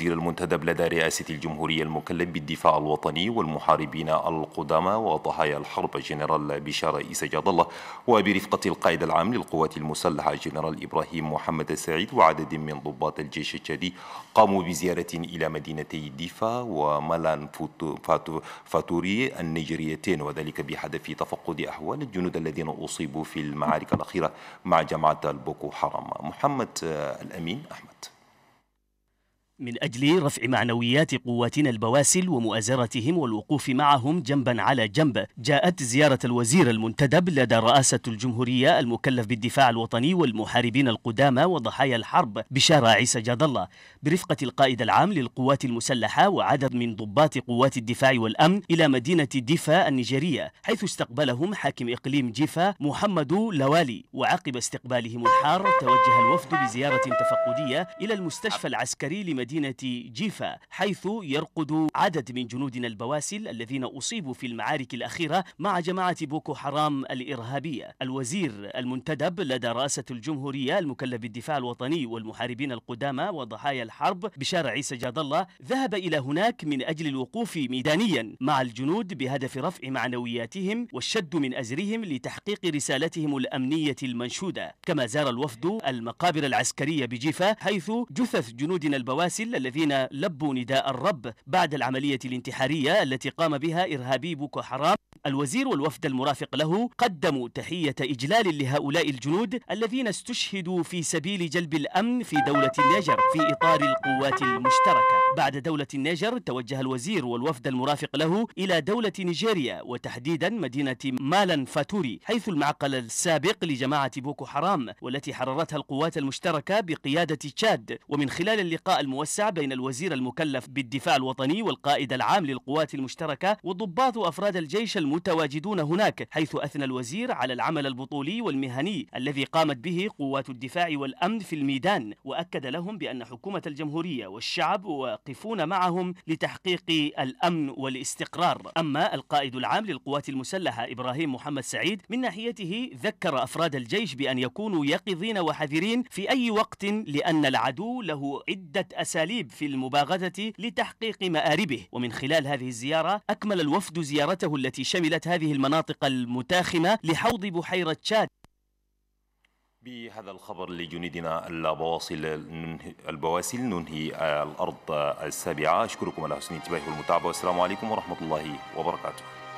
الوزير المنتدب لدى رئاسة الجمهورية المكلف بالدفاع الوطني والمحاربين القدامى وضحايا الحرب جنرال بشار سجاد الله وبرفقة القائد العام للقوات المسلحة جنرال إبراهيم محمد السعيد وعدد من ضباط الجيش التشادي قاموا بزيارة إلى مدينتي ديفا وملان فاتوري النيجريتين وذلك بهدف تفقد أحوال الجنود الذين أصيبوا في المعارك الأخيرة مع جماعة البوكو حرام محمد آه، الأمين أحمد من أجل رفع معنويات قواتنا البواسل ومؤازرتهم والوقوف معهم جنبا على جنب جاءت زيارة الوزير المنتدب لدى رئاسة الجمهورية المكلف بالدفاع الوطني والمحاربين القدامى وضحايا الحرب بشارع عيسى جاد الله برفقة القائد العام للقوات المسلحة وعدد من ضباط قوات الدفاع والأمن إلى مدينة ديفا النيجيرية حيث استقبلهم حاكم إقليم جيفا محمد لوالي وعقب استقبالهم الحار توجه الوفد بزيارة تفقدية إلى المستشفى العسكري لمدينة مدينة جيفا حيث يرقد عدد من جنودنا البواسل الذين أصيبوا في المعارك الأخيرة مع جماعة بوكو حرام الإرهابية الوزير المنتدب لدى رئاسة الجمهورية المكلف بالدفاع الوطني والمحاربين القدامى وضحايا الحرب بشارع عيسى جاد الله ذهب إلى هناك من أجل الوقوف ميدانيا مع الجنود بهدف رفع معنوياتهم والشد من أزرهم لتحقيق رسالتهم الأمنية المنشودة كما زار الوفد المقابر العسكرية بجيفا حيث جثث جنودنا البواسل السل الذين لبوا نداء الرب بعد العملية الانتحارية التي قام بها إرهابي بوكو حرام الوزير والوفد المرافق له قدموا تحية إجلال لهؤلاء الجنود الذين استشهدوا في سبيل جلب الأمن في دولة النيجر في إطار القوات المشتركة بعد دولة النيجر توجه الوزير والوفد المرافق له إلى دولة نيجيريا وتحديدا مدينة مالان فاتوري حيث المعقل السابق لجماعة بوكو حرام والتي حررتها القوات المشتركة بقيادة تشاد ومن خلال اللقاء الموسع بين الوزير المكلف بالدفاع الوطني والقائد العام للقوات المشتركة وضباط أفراد الجيش الم المتواجدون هناك حيث أثنى الوزير على العمل البطولي والمهني الذي قامت به قوات الدفاع والأمن في الميدان وأكد لهم بأن حكومة الجمهورية والشعب واقفون معهم لتحقيق الأمن والاستقرار أما القائد العام للقوات المسلحة إبراهيم محمد سعيد من ناحيته ذكر أفراد الجيش بأن يكونوا يقظين وحذرين في أي وقت لأن العدو له عدة أساليب في المباغتة لتحقيق مآربه ومن خلال هذه الزيارة أكمل الوفد زيارته التي شمل شملت هذه المناطق المتاخمة لحوض بحيرة تشاد بهذا الخبر لجنيدنا البواصل البواسل ننهي الأرض السابعة أشكركم على حسن انتباهكم والمتابعة والسلام عليكم ورحمة الله وبركاته